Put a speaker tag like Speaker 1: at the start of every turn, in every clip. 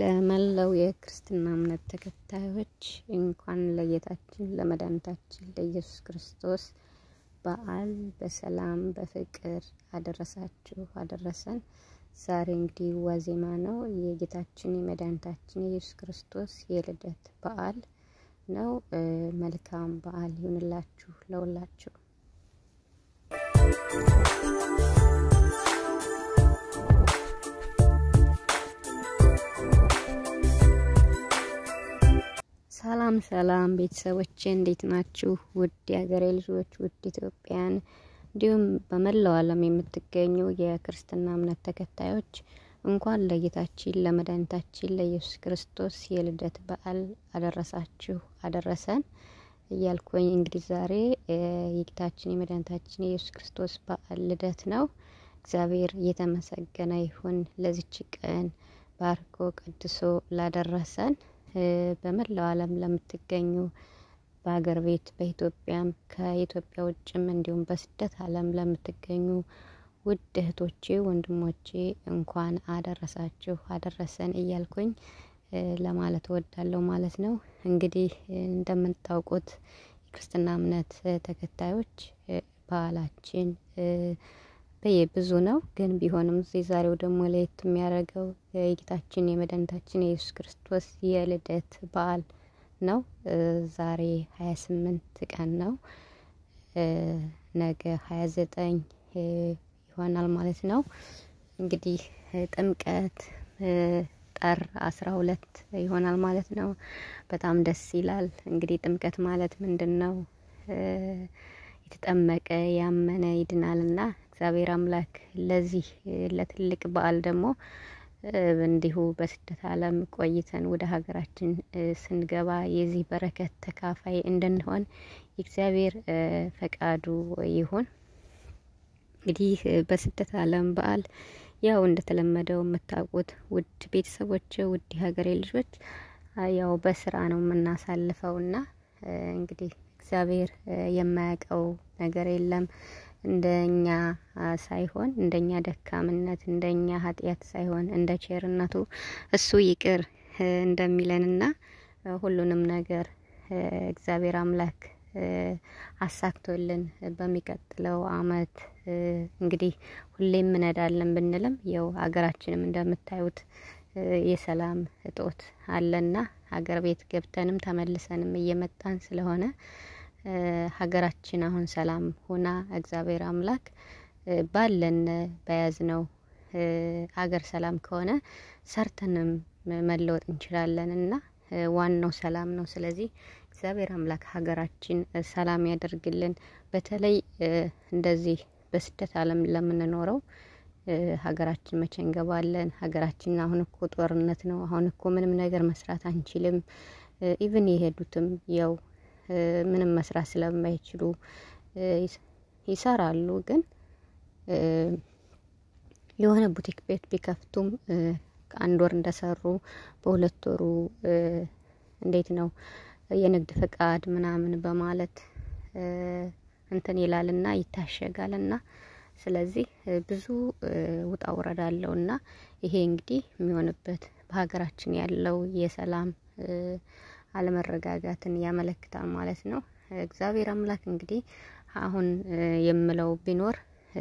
Speaker 1: ለመላው የክርስትና እምነት ተከታዮች እንኳን ለጌታችን ለመድኃኒታችን ለኢየሱስ ክርስቶስ በዓል በሰላም በፍቅር አደረሳችሁ አደረሰን። ዛሬ እንግዲህ ዋዜማ ነው። የጌታችን የመድኃኒታችን የኢየሱስ ክርስቶስ የልደት በዓል ነው። መልካም በዓል ይሁንላችሁ ለሁላችሁ። ሰላም ሰላም ቤተሰቦቼ እንዴት ናችሁ? ውድ የሀገሬ ልጆች፣ ውድ ኢትዮጵያን እንዲሁም በመላው ዓለም የምትገኙ የክርስትና እምነት ተከታዮች እንኳን ለጌታችን ለመድኃኒታችን ለኢየሱስ ክርስቶስ የልደት በዓል አደረሳችሁ አደረሰን እያልኩኝ እንግዲህ ዛሬ የጌታችን የመድኃኒታችን የኢየሱስ ክርስቶስ በዓል ልደት ነው። እግዚአብሔር እየተመሰገነ ይሁን ለዚች ቀን ባርኮ ቀድሶ ላደረሰን በመላው ዓለም ለምትገኙ በሀገር ቤት በኢትዮጵያም ከኢትዮጵያ ውጭም እንዲሁም በስደት ዓለም ለምትገኙ ውድ እህቶቼ ወንድሞቼ እንኳን አደረሳችሁ አደረሰን እያልኩኝ ለማለት እወዳለሁ ማለት ነው። እንግዲህ እንደምታውቁት የክርስትና እምነት ተከታዮች ባህላችን ብዙ ነው፣ ግን ቢሆንም የዛሬው ደግሞ ለየት የሚያደርገው የጌታችን የመድኃኒታችን የኢየሱስ ክርስቶስ የልደት በዓል ነው። ዛሬ ሀያ ስምንት ቀን ነው። ነገ ሀያ ዘጠኝ ይሆናል ማለት ነው። እንግዲህ ጥምቀት ጥር አስራ ሁለት ይሆናል ማለት ነው። በጣም ደስ ይላል። እንግዲህ ጥምቀት ማለት ምንድን ነው? የተጠመቀ ያመነ ይድናልና እግዚአብሔር አምላክ ለዚህ ለትልቅ በዓል ደግሞ እንዲሁ በስደት ዓለም ቆይተን ወደ ሀገራችን ስንገባ የዚህ በረከት ተካፋይ እንድንሆን የእግዚአብሔር ፈቃዱ ይሁን። እንግዲህ በስደት ዓለም በዓል ያው እንደተለመደው የምታውቁት ውድ ቤተሰቦች፣ ውድ የሀገሬ ልጆች ያው በስራ ነው የምናሳልፈው እና እንግዲህ እግዚአብሔር የማያውቀው ነገር የለም። እንደኛ ሳይሆን እንደኛ ደካምነት እንደኛ ኃጢአት ሳይሆን እንደ ቸርነቱ እሱ ይቅር እንደሚለንና ሁሉንም ነገር እግዚአብሔር አምላክ አሳክቶልን በሚቀጥለው አመት እንግዲህ ሁሌም እንሄዳለን ብንልም ያው ሀገራችንም እንደምታዩት የሰላም እጦት አለና ሀገር ቤት ገብተንም ተመልሰንም እየመጣን ስለሆነ ሀገራችን አሁን ሰላም ሆና እግዚአብሔር አምላክ ባለን በያዝነው ሀገር ሰላም ከሆነ ሰርተንም መለወጥ እንችላለን እና ዋናው ሰላም ነው። ስለዚህ እግዚአብሔር አምላክ ሀገራችን ሰላም ያደርግልን። በተለይ እንደዚህ በስደት ዓለም ለምንኖረው ሀገራችን መቼ እንገባለን? ሀገራችን አሁን እኮ ጦርነት ነው። አሁን እኮ ምንም ነገር መስራት አንችልም። ኢቭን የሄዱትም ያው ምንም መስራት ስለማይችሉ ይሰራሉ። ግን የሆነ ቡቲክ ቤት ቢከፍቱም አንድ ወር እንደሰሩ በሁለት ወሩ እንዴት ነው የንግድ ፍቃድ ምናምን በማለት እንትን ይላልና ና ስለዚህ ብዙ ውጣ ውረድ እና ይሄ እንግዲህ የሚሆንበት በሀገራችን ያለው የሰላም አለመረጋጋትን ያመለክታል ማለት ነው። እግዚአብሔር አምላክ እንግዲህ አሁን የምለው ቢኖር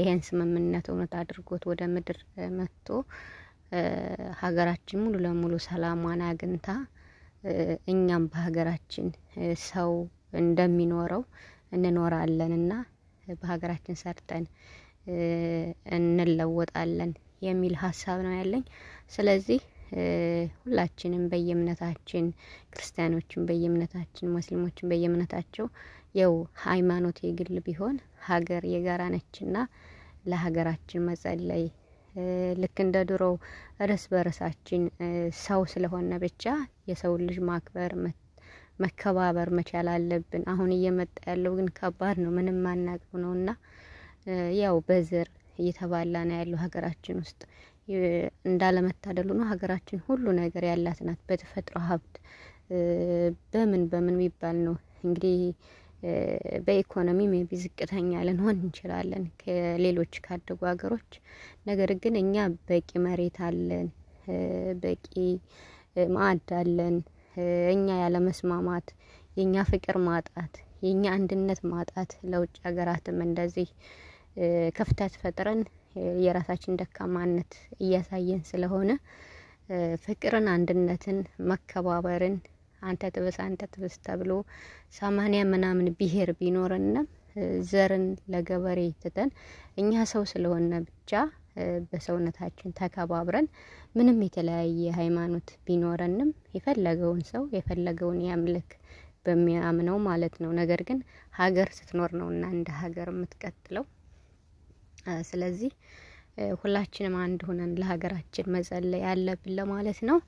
Speaker 1: ይሄን ስምምነት እውነት አድርጎት ወደ ምድር መጥቶ ሀገራችን ሙሉ ለሙሉ ሰላሟን አግኝታ እኛም በሀገራችን ሰው እንደሚኖረው እንኖራለንና በሀገራችን ሰርተን እንለወጣለን የሚል ሀሳብ ነው ያለኝ። ስለዚህ ሁላችንም በየእምነታችን ክርስቲያኖችን በየእምነታችን ሙስሊሞችን በየእምነታቸው የው ሃይማኖት የግል ቢሆን ሀገር የጋራ ነችና ለሀገራችን መጸለይ ልክ እንደ ድሮ እርስ በርሳችን ሰው ስለሆነ ብቻ የሰው ልጅ ማክበር መከባበር መቻል አለብን። አሁን እየመጣ ያለው ግን ከባድ ነው፣ ምንም ማናቀው ነውና ያው በዝር እየተባላ ነው ያለው ሀገራችን ውስጥ እንዳለመታደሉ ነው። ሀገራችን ሁሉ ነገር ያላት ናት። በተፈጥሮ ሀብት በምን በምን የሚባል ነው እንግዲህ በኢኮኖሚ ሜቢ ዝቅተኛ ልንሆን እንችላለን ከሌሎች ካደጉ ሀገሮች። ነገር ግን እኛ በቂ መሬት አለን፣ በቂ ማዕድ አለን። እኛ ያለመስማማት፣ የእኛ ፍቅር ማጣት፣ የእኛ አንድነት ማጣት ለውጭ ሀገራትም እንደዚህ ክፍተት ፈጥረን የራሳችን ደካማነት እያሳየን ስለሆነ ፍቅርን፣ አንድነትን፣ መከባበርን አንተ ጥብስ አንተ ጥብስ ተብሎ ሰማንያ ምናምን ብሄር ቢኖረንም ዘርን ለገበሬ ትተን እኛ ሰው ስለሆነ ብቻ በሰውነታችን ተከባብረን ምንም የተለያየ ሃይማኖት ቢኖረንም የፈለገውን ሰው የፈለገውን ያምልክ በሚያምነው ማለት ነው። ነገር ግን ሀገር ስትኖር ነው እና እንደ ሀገር የምትቀጥለው ስለዚህ ሁላችንም አንድ ሆነን ለሀገራችን መጸለይ ያለብን ለማለት ነው።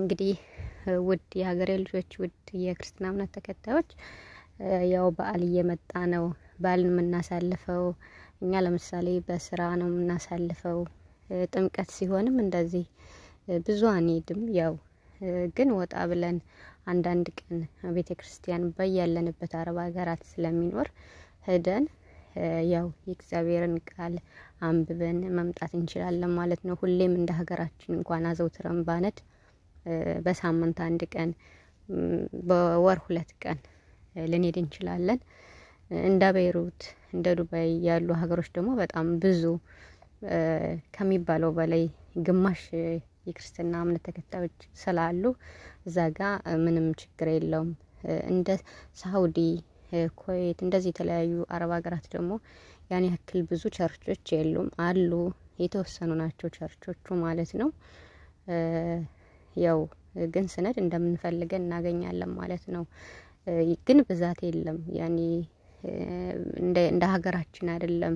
Speaker 1: እንግዲህ ውድ የሀገሬ ልጆች፣ ውድ የክርስትና እምነት ተከታዮች ያው በዓል እየመጣ ነው። በዓልን የምናሳልፈው እኛ ለምሳሌ በስራ ነው የምናሳልፈው። ጥምቀት ሲሆንም እንደዚህ ብዙ አንሄድም። ያው ግን ወጣ ብለን አንዳንድ ቀን ቤተ ክርስቲያን በያለንበት አረብ ሀገራት ስለሚኖር ሄደን ያው የእግዚአብሔርን ቃል አንብበን መምጣት እንችላለን ማለት ነው። ሁሌም እንደ ሀገራችን እንኳን አዘውትረን ባነድ በሳምንት አንድ ቀን፣ በወር ሁለት ቀን ልንሄድ እንችላለን። እንደ ቤይሩት እንደ ዱባይ ያሉ ሀገሮች ደግሞ በጣም ብዙ ከሚባለው በላይ ግማሽ የክርስትና እምነት ተከታዮች ስላሉ እዛ ጋ ምንም ችግር የለውም። እንደ ሳውዲ ኮይት እንደዚህ የተለያዩ አረብ ሀገራት ደግሞ ያን ያክል ብዙ ቸርቾች የሉም፣ አሉ የተወሰኑ ናቸው ቸርቾቹ ማለት ነው። ያው ግን ስነድ እንደምንፈልገን እናገኛለን ማለት ነው። ግን ብዛት የለም ያኔ እንደ ሀገራችን አይደለም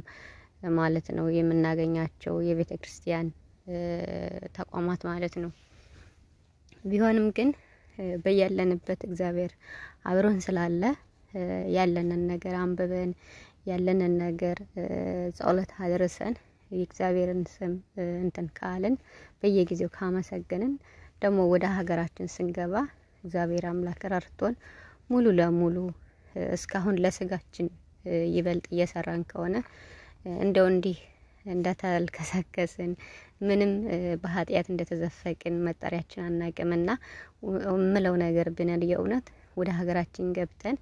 Speaker 1: ማለት ነው የምናገኛቸው የቤተ ክርስቲያን ተቋማት ማለት ነው። ቢሆንም ግን በያለንበት እግዚአብሔር አብሮን ስላለ ያለንን ነገር አንብበን ያለንን ነገር ጸሎት አድርሰን የእግዚአብሔርን ስም እንትን ካልን በየጊዜው ካመሰገንን ደግሞ ወደ ሀገራችን ስንገባ እግዚአብሔር አምላክ ረድቶን ሙሉ ለሙሉ እስካሁን ለስጋችን ይበልጥ እየሰራን ከሆነ እንደው እንዲህ እንደተልከሰከስን ምንም በኃጢአት እንደተዘፈቅን መጠሪያችን አናቅምና ምለው ነገር ብንል የእውነት ወደ ሀገራችን ገብተን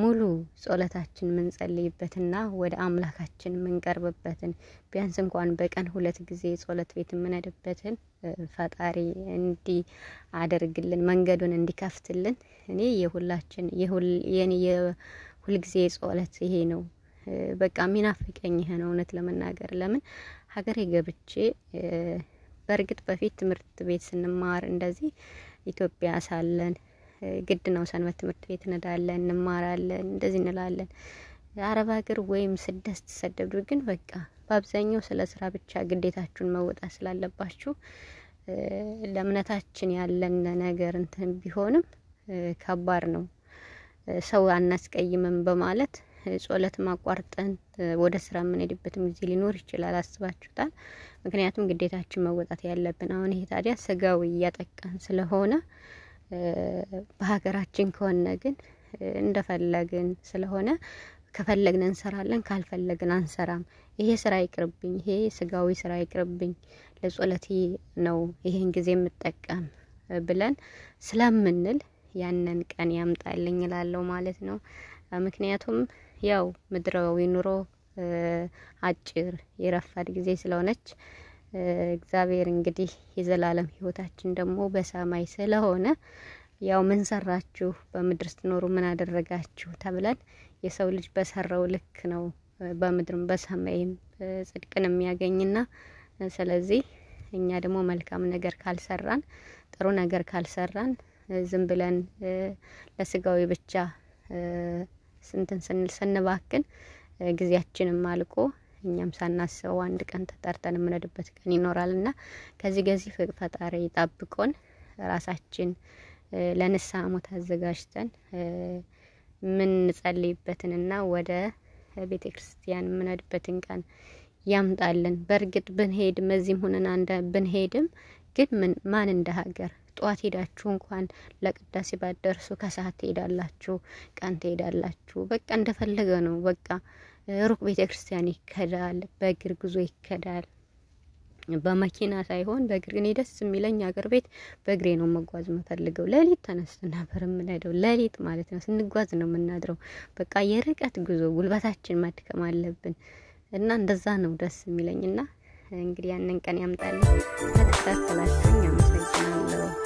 Speaker 1: ሙሉ ጸሎታችን ምንጸልይበትና ወደ አምላካችን ምንቀርብበትን ቢያንስ እንኳን በቀን ሁለት ጊዜ ጸሎት ቤት የምንሄድበትን ፈጣሪ እንዲ አደርግልን መንገዱን እንዲከፍትልን። እኔ የሁላችን የኔ የሁልጊዜ ጸሎት ይሄ ነው። በቃ ሚናፍቀኝ ይሄ ነው። እውነት ለመናገር ለምን ሀገሬ ገብቼ በእርግጥ በፊት ትምህርት ቤት ስንማር እንደዚህ ኢትዮጵያ ሳለን ግድ ነው። ሰንበት ትምህርት ቤት እንዳለን እንማራለን፣ እንደዚህ እንላለን። አረብ ሀገር ወይም ስደት ስትሰደዱ ግን በቃ በአብዛኛው ስለ ስራ ብቻ ግዴታችሁን መወጣት ስላለባችሁ ለእምነታችን ያለን ነገር እንትን ቢሆንም ከባድ ነው። ሰው አናስቀይምም በማለት ጾለት ማቋርጠን ወደ ስራ የምንሄድበትም ጊዜ ሊኖር ይችላል። አስባችሁታል? ምክንያቱም ግዴታችን መወጣት ያለብን አሁን ይሄ ታዲያ ስጋው እያጠቃን ስለሆነ በሀገራችን ከሆነ ግን እንደፈለግን ስለሆነ ከፈለግን እንሰራለን፣ ካልፈለግን አንሰራም። ይሄ ስራ ይቅርብኝ፣ ይሄ ስጋዊ ስራ ይቅርብኝ፣ ለጸሎቴ ነው ይሄን ጊዜ የምጠቀም ብለን ስለምንል ያንን ቀን ያምጣልኝ እላለሁ ማለት ነው። ምክንያቱም ያው ምድራዊ ኑሮ አጭር የረፋድ ጊዜ ስለሆነች እግዚአብሔር እንግዲህ የዘላለም ህይወታችን ደግሞ በሰማይ ስለሆነ ያው ምን ሰራችሁ በምድር ስትኖሩ ምን አደረጋችሁ ተብለን የሰው ልጅ በሰራው ልክ ነው በምድርም በሰማይም ጽድቅን የሚያገኝና ስለዚህ እኛ ደግሞ መልካም ነገር ካልሰራን ጥሩ ነገር ካልሰራን ዝም ብለን ለስጋዊ ብቻ ስንትን ስንል ስንባክን ጊዜያችንም አልቆ እኛም ሳናስበው አንድ ቀን ተጠርተን የምንሄድበት ቀን ይኖራል እና ከዚህ ከዚህ ፈጣሪ ጣብቆን ራሳችን ለንስሐ ሞት አዘጋጅተን የምንጸልይበትንና ወደ ቤተ ክርስቲያን የምንሄድበትን ቀን ያምጣልን። በእርግጥ ብንሄድም እዚህም ሆነን አንደ ብንሄድም ግን ምን ማን እንደ ሀገር ጠዋት ሄዳችሁ እንኳን ለቅዳሴ ባደርሱ ከሰዓት ትሄዳላችሁ፣ ቀን ትሄዳላችሁ። በቃ እንደፈለገ ነው በቃ ሩቅ ቤተ ክርስቲያን ይከዳል፣ በእግር ጉዞ ይከዳል። በመኪና ሳይሆን በእግር እኔ ደስ የሚለኝ አገር ቤት በእግሬ ነው መጓዝ የምፈልገው። ሌሊት ተነስተን ነበር የምንሄደው። ሌሊት ማለት ነው ስንጓዝ ነው የምናድረው። በቃ የርቀት ጉዞ ጉልበታችን መድከም አለብን እና እንደዛ ነው ደስ የሚለኝ እና እንግዲህ ያንን ቀን ያምጣለን። ተከታተላችሁኝ አመሰግናለሁ።